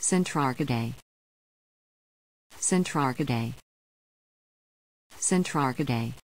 Centrarchidae Centrarchidae Centrarchidae